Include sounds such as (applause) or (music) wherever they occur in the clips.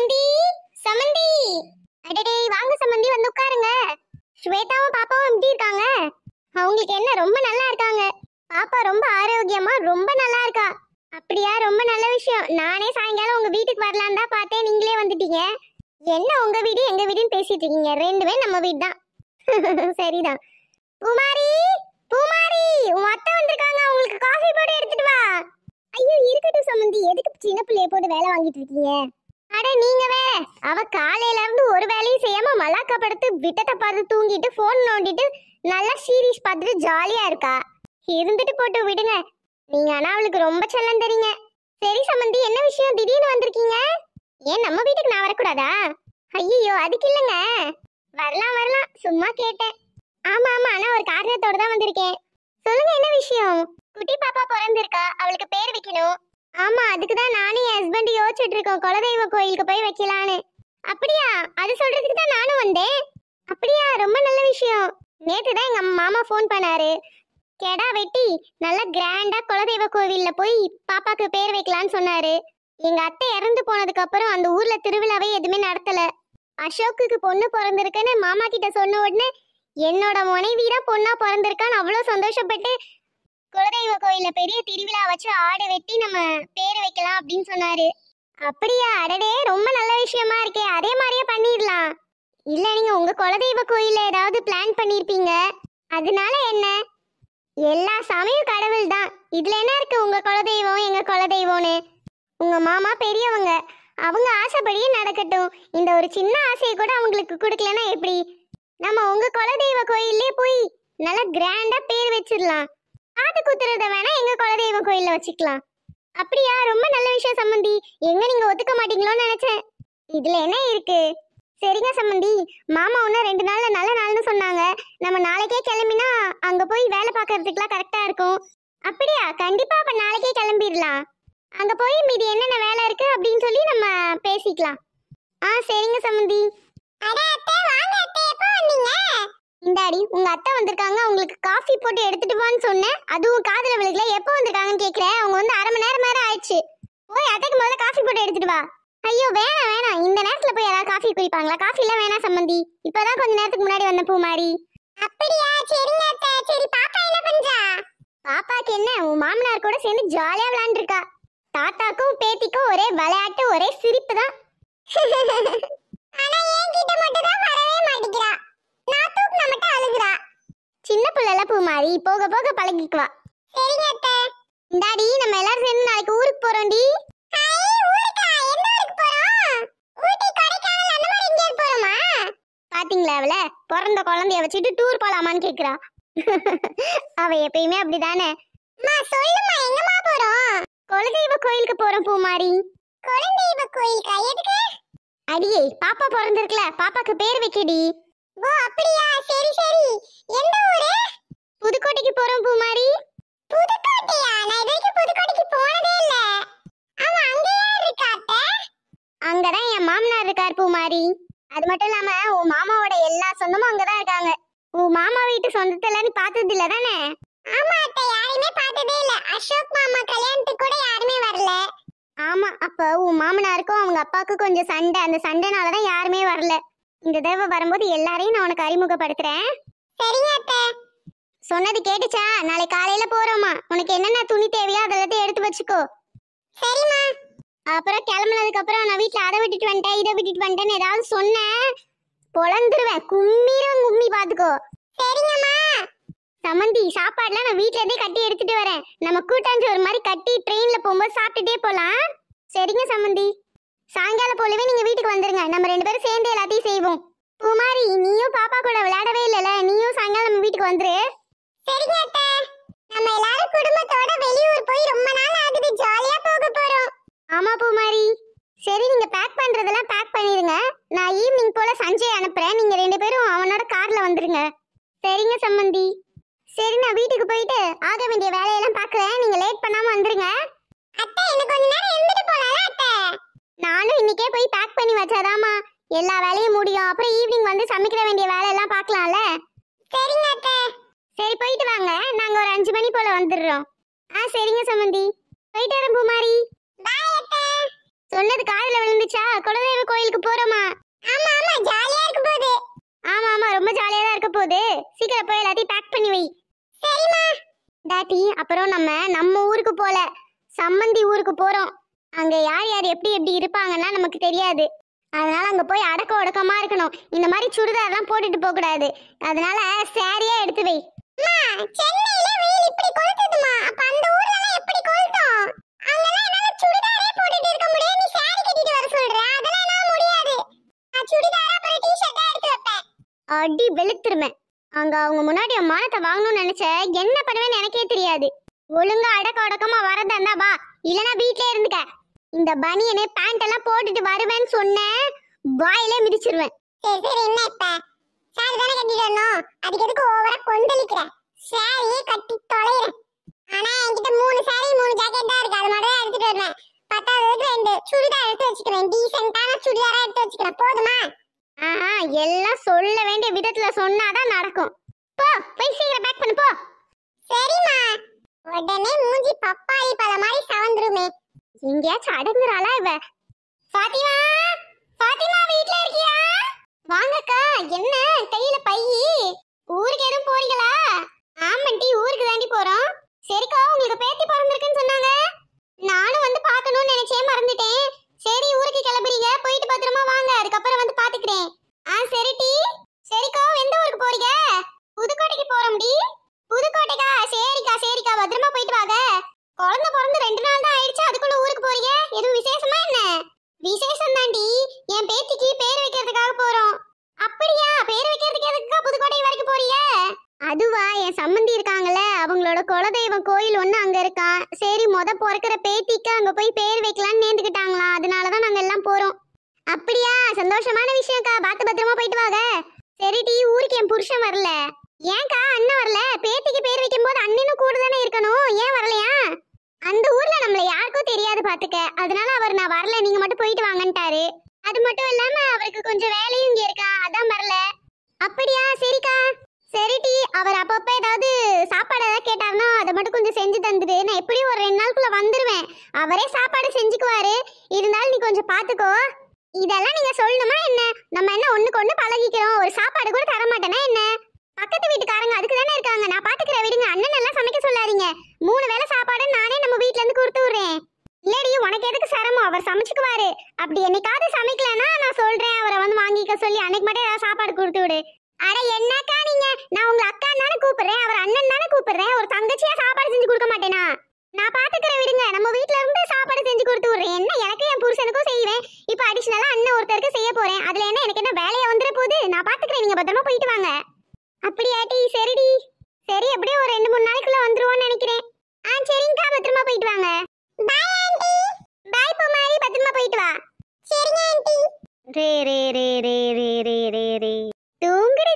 சமந்தி சமந்தி அடடே வாங்க சமந்தி வந்து உட்காருங்க ஸ்வேதாவும் பாப்பாவும் எப்படி இருக்காங்க அவங்களுக்கு என்ன ரொம்ப நல்லா இருக்காங்க பாப்பா ரொம்ப ஆரோக்கியமா ரொம்ப நல்லா இருக்கா அப்படியா ரொம்ப நல்ல விஷயம் நானே சாயங்காலம் உங்க வீட்டுக்கு வரலான்னு தான் பார்த்தேன் நீங்களே வந்துட்டீங்க என்ன உங்க வீடு எங்க வீடுன்னு பேசிட்டு இருக்கீங்க ரெண்டுமே நம்ம வீடு தான் (laughs) சரிதான் பூமாரி பூமாரி உன் அத்தை வந்திருக்காங்க அவங்களுக்கு காஃபி போட்டு எடுத்துட்டு வா ஐயோ இருக்கட்டும் சம்மந்தி எதுக்கு சின்ன பிள்ளைய போட்டு வேலை வாங்கிட்டு இருக்கீங்க அட நீங்க அவ காலையில இருந்து ஒரு வேலையும் செய்யாம மலாக்கா படுத்து விட்டத்தை பார்த்து தூங்கிட்டு போன் நோண்டிட்டு நல்லா சீரீஸ் பார்த்துட்டு ஜாலியா இருக்கா இருந்துட்டு போட்டு விடுங்க நீங்க ஆனா அவளுக்கு ரொம்ப செல்லம் தெரியுங்க சரி சம்மந்தி என்ன விஷயம் திடீர்னு வந்திருக்கீங்க ஏன் நம்ம வீட்டுக்கு நான் வரக்கூடாதா ஐயோ அதுக்கு இல்லைங்க வரலாம் வரலாம் சும்மா கேட்டேன் ஆமா ஆமா ஆனா ஒரு காரணத்தோட தான் வந்திருக்கேன் சொல்லுங்க என்ன விஷயம் குட்டி பாப்பா பிறந்திருக்கா அவளுக்கு பேர் வைக்கணும் ஆமா அதுக்கு தான் நானும் என் ஹஸ்பண்ட் யோசிச்சுட்டு இருக்கோம் குலதெய்வ கோயிலுக்கு போய் வைக்கலான்னு அப்படியா அது சொல்றதுக்கு தான் நானும் வந்தேன் அப்படியா ரொம்ப நல்ல விஷயம் நேற்று தான் எங்க மாமா ஃபோன் பண்ணாரு கெடா வெட்டி நல்லா கிராண்டா குலதெய்வ கோவில்ல போய் பாப்பாக்கு பேர் வைக்கலான்னு சொன்னாரு எங்க அத்தை இறந்து போனதுக்கு அப்புறம் அந்த ஊர்ல திருவிழாவே எதுவுமே நடத்தல அசோக்குக்கு பொண்ணு பிறந்திருக்குன்னு மாமா கிட்ட சொன்ன உடனே என்னோட மனைவி தான் பொண்ணா பிறந்திருக்கான்னு அவ்வளோ சந்தோஷப்பட்டு குலதெய்வ கோயில பெரிய திருவிழா வச்சு ஆடு வெட்டி நம்ம பேர் வைக்கலாம் அப்படின்னு சொன்னாரு அப்படியா அடடே ரொம்ப நல்ல விஷயமா இருக்கே அதே மாதிரியே பண்ணிடலாம் இல்ல நீங்க உங்க குலதெய்வ கோயில ஏதாவது பிளான் பண்ணிருப்பீங்க அதனால என்ன எல்லா சமயம் கடவுள் தான் இதுல என்ன இருக்கு உங்க குலதெய்வம் எங்க குலதெய்வம்னு உங்க மாமா பெரியவங்க அவங்க ஆசைப்படியே நடக்கட்டும் இந்த ஒரு சின்ன ஆசையை கூட அவங்களுக்கு கொடுக்கலன்னா எப்படி நம்ம உங்க குலதெய்வ கோயிலே போய் நல்லா கிராண்டா பேர் வச்சிடலாம் காது குத்துறத வேணா எங்க குலதெய்வ கோயில்ல வச்சுக்கலாம் அப்படியா ரொம்ப நல்ல விஷயம் சம்பந்தி எங்க நீங்க ஒத்துக்க மாட்டீங்களோன்னு நினைச்சேன் இதுல என்ன இருக்கு சரிங்க சம்பந்தி மாமா ஒன்றும் ரெண்டு நாள்ல நல்ல நாள்னு சொன்னாங்க நம்ம நாளைக்கே கிளம்பினா அங்க போய் வேலை பார்க்கறதுக்குலாம் கரெக்டா இருக்கும் அப்படியா கண்டிப்பா அப்ப நாளைக்கே கிளம்பிடலாம் அங்க போய் மீதி என்னென்ன வேலை இருக்கு அப்படின்னு சொல்லி நம்ம பேசிக்கலாம் ஆ சரிங்க சம்பந்தி அடே அத்தை வாங்க அத்தை எப்போ வந்தீங்க இந்தாடி உங்க அத்தை வந்திருக்காங்க அவங்களுக்கு காஃபி போட்டு எடுத்துட்டு வான்னு சொன்னேன் அதுவும் காதல விழுகல எப்போ வந்திருக்காங்கன்னு கேக்குறேன் அவங்க வந்து அரை மணி நேரம் மேல ஆயிடுச்சு போய் அத்தைக்கு முதல்ல காஃபி போட்டு எடுத்துட்டு வா ஐயோ வேணாம் வேணாம் இந்த நேரத்துல போய் யாராவது காஃபி குடிப்பாங்களா காஃபி எல்லாம் வேணாம் சம்பந்தி இப்பதான் கொஞ்ச நேரத்துக்கு முன்னாடி வந்த பூ மாதிரி அப்படியா சரிங்க அத்தை சரி பாப்பா என்ன பண்றா பாப்பாக்கு என்ன உன் மாமனார் கூட சேர்ந்து ஜாலியா விளையாண்டுருக்கா தாத்தாக்கும் பேத்திக்கும் ஒரே விளையாட்டு ஒரே சிரிப்பு தான் (laughs) ஆனா என்கிட்ட மட்டும் தான் வரவே மாட்டேங்கிறா அது போக போக பழகிக்குவா சரிங்க அத்தை இந்தாடி நம்ம எல்லாரும் சேர்ந்து நாளைக்கு ஊருக்கு போறோம்டி பாத்தீங்களா பிறந்த குழந்தைய வச்சுட்டு டூர் போலாமான்னு கேக்குறா (laughs) அவ எப்பயுமே அப்படிதானே அம்மா சொல்லுமா எங்கம்மா போறோம் குலதெய்வ கோயிலுக்கு போறோம் பூமாரி குலதெய்வ கோயிலுக்கா எதுக்கு அடியே பாப்பா பிறந்திருக்குல பாப்பாக்கு பேர் வைக்கடி ஓ அப்படியா சரி சரி எந்த ஊரு புதுக்கோட்டைக்கு போறோம் பூமாரி புதுக்கோட்டையா நான் இதுவரைக்கும் புதுக்கோட்டைக்கு போனதே இல்ல அவ அங்க யார் இருக்கா அங்கதான் என் மாமனார் இருக்கார் பூமாரி அது மட்டும் இல்லாம உன் மாமாவோட எல்லா சொந்தமும் அங்கதான் இருக்காங்க உன் மாமா வீட்டு சொந்தத்துல நீ பார்த்தது இல்ல தானே ஆமா அத்தை யாரையுமே பார்த்ததே இல்ல அசோக் மாமா கல்யாணத்துக்கு கூட யாருமே வரல ஆமா அப்ப உன் மாமனாருக்கும் அவங்க அப்பாவுக்கு கொஞ்சம் சண்டை அந்த சண்டைனால தான் யாருமே வரல இந்த தேவை வரும்போது எல்லாரையும் நான் உனக்கு அறிமுகப்படுத்துறேன் சரிங்க அத்தை சொன்னது கேட்டுச்சா நாளை காலையில போறோமா உனக்கு என்னென்ன துணி தேவையோ அதெல்லாத்தையும் எடுத்து வச்சுக்கோ சரிம்மா அப்புறம் கிளம்புனதுக்கு அப்புறம் நான் வீட்டுல அதை விட்டுட்டு வந்துட்டேன் இதை விட்டுட்டு வந்துட்டேன்னு ஏதாவது சொன்னேன் பொழந்துருவேன் கும்மிரும் கும்மி பாத்துக்கோ சரிங்கம்மா சமந்தி சாப்பாடுலாம் நான் வீட்டுல இருந்தே கட்டி எடுத்துட்டு வரேன் நம்ம கூட்டாஞ்சோறு மாதிரி கட்டி ட்ரெயின்ல போகும்போது சாப்பிட்டுட்டே போலாம் சரிங்க சமந்தி சாயங்காலம் போலவே நீங்க வீட்டுக்கு வந்துருங்க நம்ம ரெண்டு பேரும் சேர்ந்து எல்லாத்தையும் செய்வோம் பூமாரி நீயும் பாப்பா கூட விளையாடவே இல்லைல்ல நீயும் சாயங்காலம் நம்ம வீட்டுக்கு வந்துரு சரிங்க அத்தை நம்ம எல்லாரும் குடும்பத்தோட வெளியூர் போய் ரொம்ப நாள் ஆகுது ஜாலியா போக போறோம் ஆமா பூமாரி சரி நீங்க பேக் பண்றதெல்லாம் பேக் பண்ணிருங்க நான் ஈவினிங் போல சஞ்சய் அனுப்புறேன் நீங்க ரெண்டு பேரும் அவனோட கார்ல வந்துருங்க சரிங்க சம்மந்தி சரி நான் வீட்டுக்கு போயிட்டு ஆக வேண்டிய வேலையெல்லாம் பாக்குறேன் நீங்க லேட் பண்ணாம வந்துருங்க அத்தை எனக்கு கொஞ்ச நேரம் இருந்துட்டு போலாம் அத்தை நானும் இன்னைக்கே போய் பேக் பண்ணி வச்சாதாமா எல்லா வேலையும் முடியும் அப்புறம் ஈவினிங் வந்து சமைக்கிற வேண்டிய வேலையெல்லாம் பார்க்கலாம்ல சரிங்க அத்தை சரி போயிட்டு வாங்க நாங்க ஒரு அஞ்சு மணி போல வந்துடுறோம் ஆ சரிங்க சமந்தி போயிட்டு வரேன் பூமாரி சொன்னது காதுல விழுந்துச்சா குலதெய்வ கோயிலுக்கு போறோமா ஆமா ஆமா ஜாலியா இருக்க போகுது ஆமா ஆமா ரொம்ப ஜாலியா தான் இருக்க போகுது சீக்கிரம் போய் எல்லாத்தையும் பேக் பண்ணி வை சரிம்மா டாட்டி அப்புறம் நம்ம நம்ம ஊருக்கு போல சம்மந்தி ஊருக்கு போறோம் அங்க யார் யார் எப்படி எப்படி இருப்பாங்கன்னா நமக்கு தெரியாது அதனால அங்க போய் அடக்க ஒடக்கமா இருக்கணும் இந்த மாதிரி சுடிதார்லாம் போட்டுட்டு போக கூடாது அதனால சாரியா எடுத்து வை அடி வெளுத்துருமே அங்க அவங்க முன்னாடி மானத்தை வாங்கணும்னு நினைச்ச என்ன பண்ணுவேன்னு எனக்கே தெரியாது ஒழுங்கா அடக்க அடக்கமா வரதா இருந்தா வா இல்லனா வீட்லயே இருந்துக்க இந்த பனியனே பேண்ட் எல்லாம் போட்டுட்டு வருவேன்னு சொன்னேன் வாயிலே மிதிச்சிருவேன் சரி சரி என்ன இப்ப சாரி தானே கட்டிட்டு வரணும் அதுக்கு எதுக்கு ஓவரா கொந்தளிக்கிற சாரியே கட்டி தொலைறேன் ஆனா என்கிட்ட மூணு சாரி மூணு ஜாக்கெட் தான் இருக்கு அது மட்டும் தான் எடுத்துட்டு வருவேன் பத்தாவது ரெண்டு சுடிதார் எடுத்து வச்சுக்கிறேன் டீசென்ட்டான சுடிதாரா எடுத்து வச்சுக்கிறேன் போதுமா ஆஹா எல்லாம் சொல்ல வேண்டிய விதத்துல சொன்னாதான் நடக்கும் போ போய் சீக்கிரம் பேக் பண்ணு போ சரிம்மா உடனே மூஞ்சி பப்பாளி பழ மாதிரி சவந்துருமே எங்கேயாச்சும் அடங்குறாளா இவ ஃபாத்திமா ஃபாத்திமா வீட்டுல இருக்கியா வாங்கக்கா என்ன கையில பையி ஊருக்கு எதுவும் போறீங்களா ஆமாண்டி ஊருக்கு தாண்டி போறோம் சரிக்கா உங்களுக்கு பேத்தி பிறந்திருக்குன்னு சொன்னாங்க நானும் வந்து பார்க்கணும்னு நினைச்சே மறந்துட்டேன் சரி ஊருக்கு கிளம்புறீங்க போயிட்டு பத்திரமா வாங்க அதுக்கப்புறம் வந்து பாத்துக்கிறேன் ஆ சரி டி சரிக்கா எந்த ஊருக்கு போறீங்க புதுக்கோட்டைக்கு போறோம் டி புதுக்கோட்டைக்கா சரிக்கா சரிக்கா பத்திரமா போயிட்டு வாங்க குழந்தை பிறந்து ரெண்டு நாள் தான் ஆயிடுச்சு அதுக்குள்ள பிறக்கிற பேத்திக்கு அங்க போய் பேர் வைக்கலாம்னு நேர்ந்துக்கிட்டாங்களாம் அதனாலதான் நாங்க எல்லாம் போறோம் அப்படியா சந்தோஷமான விஷயம்க்கா பாத்து பத்திரமா போயிட்டு வாங்க சரி ஊருக்கு என் புருஷன் வரல ஏன்க்கா அண்ணன் வரல பேத்திக்கு பேர் வைக்கும் போது அண்ணனும் கூட தானே இருக்கணும் ஏன் வரலையா அந்த ஊர்ல நம்மள யாருக்கும் தெரியாது பாத்துக்க அதனால அவர் நான் வரல நீங்க மட்டும் போயிட்டு வாங்கன்ட்டாரு அது மட்டும் இல்லாம அவருக்கு கொஞ்சம் வேலையும் இங்க இருக்கா அதான் வரல அப்படியா சரிக்கா சரிடி அவர் அப்பப்போ ஏதாவது சாப்பாடு ஏதாவது கேட்டார்னா அதை மட்டும் கொஞ்சம் செஞ்சு தந்துடு நான் எப்படியும் ஒரு ரெண்டு நாளுக்குள்ள வந்துடுவேன் அவரே சாப்பாடு செஞ்சுக்குவாரு இருந்தாலும் நீ கொஞ்சம் பார்த்துக்கோ இதெல்லாம் நீங்க சொல்லணுமா என்ன நம்ம என்ன ஒண்ணுக்கு ஒண்ணு பழகிக்கிறோம் ஒரு சாப்பாடு கூட தர மாட்டேன்னா என்ன பக்கத்து வீட்டுக்காரங்க அதுக்கு தானே இருக்காங்க நான் பாத்துக்கிறேன் விடுங்க அண்ணன் எல்லாம் சமைக்க சொல்லாதீங்க மூணு வேளை சாப்பாடு நானே நம்ம வீட்ல இருந்து கொடுத்து விடுறேன் இல்லடி உனக்கு எதுக்கு சிரமம் அவர் சமைச்சுக்குவாரு அப்படி என்னைக்காவது சமைக்கலன்னா நான் சொல்றேன் அவரை வந்து வாங்கிக்க சொல்லி அன்னைக்கு மட்டும் ஏதாவது சாப்பாடு கொடுத்து விடு அட என்ன நான் அக்கா அக்கானால கூப்பிடுறேன் அவர் அண்ணன் தானே கூப்பிடுறேன் ஒரு தங்கச்சியா சாப்பாடு செஞ்சு கொடுக்க மாட்டேனா நான் பாத்துக்கிறேன் விடுங்க நம்ம வீட்ல இருந்து சாப்பாடு செஞ்சு கொடுத்து விடுறேன் என்ன எனக்கு என் புருஷனுக்கும் செய்வேன் இப்போ அடிஷனலா அண்ணன் ஒருத்தருக்கு செய்ய போறேன் அதுல என்ன எனக்கு என்ன வேலையை வந்துட போகுது நான் பாத்துக்கிறேன் நீங்க பத்திரமா போயிட்டு வாங்க அப்படியாட்டி சரிடி சரி எப்படியும் ஒரு ரெண்டு மூணு நாளைக்குள்ள வந்துருவோம்னு நினைக்கிறேன் ஆ சரிங்கக்கா பத்திரமா போயிட்டு வாங்க பாய் ஆண்டி பாய் பூமாரி பத்திரமா போயிட்டு வா சரிங்க ஆண்டி ரே ரே ரே ரே ரே ரே ரே ரே தூங்குடி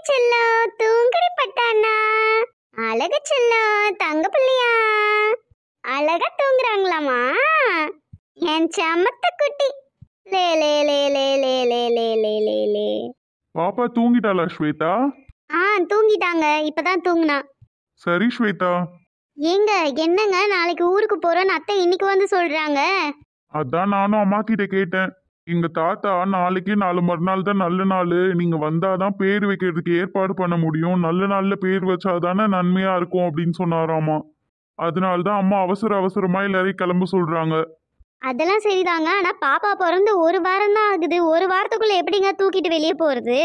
அழக செல்லம் தங்க பிள்ளையா அழகா தூங்குறாங்களாமா என் சமத்த குட்டி லே லே லே லே லே லே லே லே லே லே பாப்பா தூங்கிட்டாளா ஸ்வேதா ஆ தூங்கிட்டாங்க இப்பதான் தூங்குனா சரி ஸ்வேதா ஏங்க என்னங்க நாளைக்கு ஊருக்கு போறோம் அத்தை இன்னைக்கு வந்து சொல்றாங்க அதான் நானும் அம்மா கிட்ட கேட்டேன் எங்க தாத்தா நாளைக்கு நாலு மறுநாள் தான் நல்ல நாள் நீங்க வந்தாதான் பேர் வைக்கிறதுக்கு ஏற்பாடு பண்ண முடியும் நல்ல நாள்ல பேர் வச்சாதானே நன்மையா இருக்கும் அப்படின்னு சொன்னாராமா அதனாலதான் அம்மா அவசர அவசரமா எல்லாரையும் கிளம்ப சொல்றாங்க அதெல்லாம் சரிதாங்க ஆனா பாப்பா பிறந்து ஒரு வாரம் தான் ஆகுது ஒரு வாரத்துக்குள்ள எப்படிங்க தூக்கிட்டு வெளியே போறது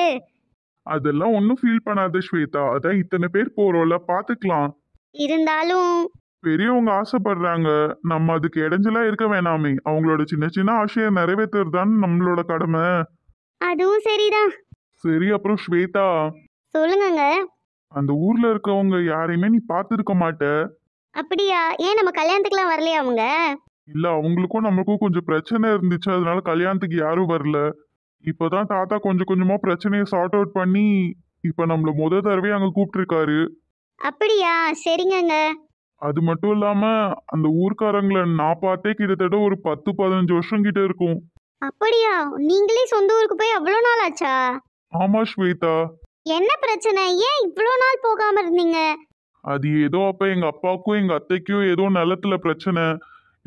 அதெல்லாம் ஒன்றும் ஃபீல் பண்ணாத ஸ்வேதா அதான் இத்தனை பேர் போறோம்ல பாத்துக்கலாம் இருந்தாலும் பெரியவங்க ஆசைப்படுறாங்க நம்ம அதுக்கு இடைஞ்சலா இருக்க வேணாமே அவங்களோட சின்ன சின்ன ஆசையை நிறைவேற்றுறதுதான் நம்மளோட கடமை அதுவும் சரிதான் சரி அப்புறம் ஸ்வேதா சொல்லுங்க அந்த ஊர்ல இருக்கவங்க யாரையுமே நீ பார்த்துருக்க மாட்ட அப்படியா ஏன் நம்ம கல்யாணத்துக்குலாம் வரலையா அவங்க இல்ல அவங்களுக்கும் நமக்கும் கொஞ்சம் பிரச்சனை இருந்துச்சு அதனால கல்யாணத்துக்கு யாரும் வரல இப்போதான் தாத்தா கொஞ்சம் கொஞ்சமா பிரச்சனையை சார்ட் அவுட் பண்ணி இப்ப நம்மள முத தடவை அங்க இருக்காரு அப்படியா சரிங்க அது மட்டும் இல்லாம அந்த ஊர்க்காரங்களை நான் பார்த்தே கிட்டத்தட்ட ஒரு பத்து பதினஞ்சு வருஷம் கிட்ட இருக்கும் அப்படியா நீங்களே சொந்த ஊருக்கு போய் அவ்வளவு நாள் ஆச்சா ஆமா ஸ்வேதா என்ன பிரச்சனை ஏன் இவ்வளோ நாள் போகாம இருந்தீங்க அது ஏதோ அப்ப எங்க அப்பாக்கும் எங்க அத்தைக்கும் ஏதோ நிலத்துல பிரச்சனை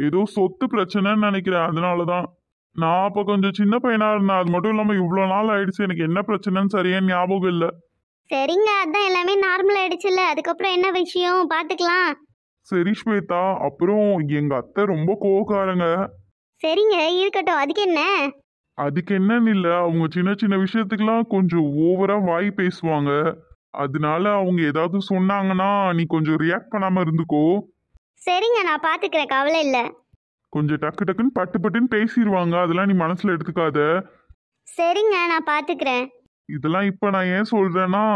ஏதோ சொத்து பிரச்சனைன்னு நினைக்கிறேன் அதனாலதான் நான் அப்ப கொஞ்சம் சின்ன பையனா இருந்தேன் அது மட்டும் இல்லாம இவ்வளோ நாள் ஆயிடுச்சு எனக்கு என்ன பிரச்சனைன்னு சரியா ஞாபகம் இல்லை சரிங்க அதான் எல்லாமே நார்மல் இல்ல அதுக்கப்புறம் என்ன விஷயம் பாத்துக்கலாம் சரி ஸ்வேதா அப்புறம் எங்க அத்தை ரொம்ப கோவக்காரங்க சரிங்க இருக்கட்டும் அதுக்கு என்ன அதுக்கு என்னன்னு இல்ல அவங்க சின்ன சின்ன விஷயத்துக்குலாம் கொஞ்சம் ஓவரா வாய் பேசுவாங்க அதனால அவங்க ஏதாவது சொன்னாங்கன்னா நீ கொஞ்சம் ரியாக்ட் பண்ணாம இருந்துக்கோ சரிங்க நான் பாத்துக்கிறேன் கவலை இல்ல கொஞ்சம் டக்கு டக்குன்னு பட்டு பட்டுன்னு பேசிடுவாங்க அதெல்லாம் நீ மனசுல எடுத்துக்காத சரிங்க நான் பாத்துக்கிறேன் இதெல்லாம் இப்ப நான் ஏன் சொல்றேன்னா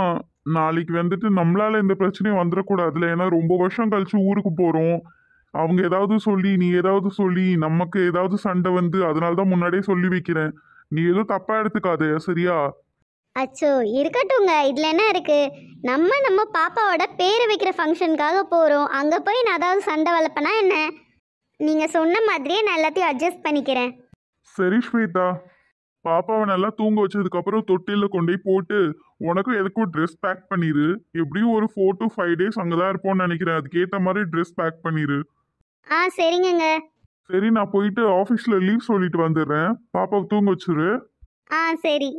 நாளைக்கு வந்துட்டு நம்மளால இந்த பிரச்சனையும் வந்துடக்கூடாதுல ஏன்னா ரொம்ப வருஷம் கழிச்சு ஊருக்கு போகிறோம் அவங்க ஏதாவது சொல்லி நீ ஏதாவது சொல்லி நமக்கு ஏதாவது சண்டை வந்து அதனால தான் முன்னாடியே சொல்லி வைக்கிறேன் நீ எதுவும் தப்பாக எடுத்துக்காது சரியா அச்சோ இருக்கட்டும்ங்க இதில் என்ன இருக்குது நம்ம நம்ம பாப்பாவோட பேரை வைக்கிற ஃபங்க்ஷனுக்காக போகிறோம் அங்கே போய் நான் ஏதாவது சண்டை வளர்ப்பேனா என்ன நீங்கள் சொன்ன மாதிரியே நான் எல்லாத்தையும் அட்ஜஸ்ட் பண்ணிக்கிறேன் சரி ஸ்வீதா பாப்பாவை நல்லா தூங்க வச்சதுக்கு அப்புறம் தொட்டில கொண்டு போய் போட்டு உனக்கும் எதுக்கும் ட்ரெஸ் பேக் பண்ணிரு எப்படியும் ஒரு ஃபோர் டு ஃபைவ் டேஸ் அங்கதான் இருப்போம்னு நினைக்கிறேன் அதுக்கேற்ற மாதிரி ட்ரெஸ் பேக் பண்ணிரு ஆ சரிங்கங்க சரி நான் போயிட்டு ஆஃபீஸில் லீவ் சொல்லிட்டு வந்துடுறேன் பாப்பாவை தூங்க வச்சிரு ஆ சரி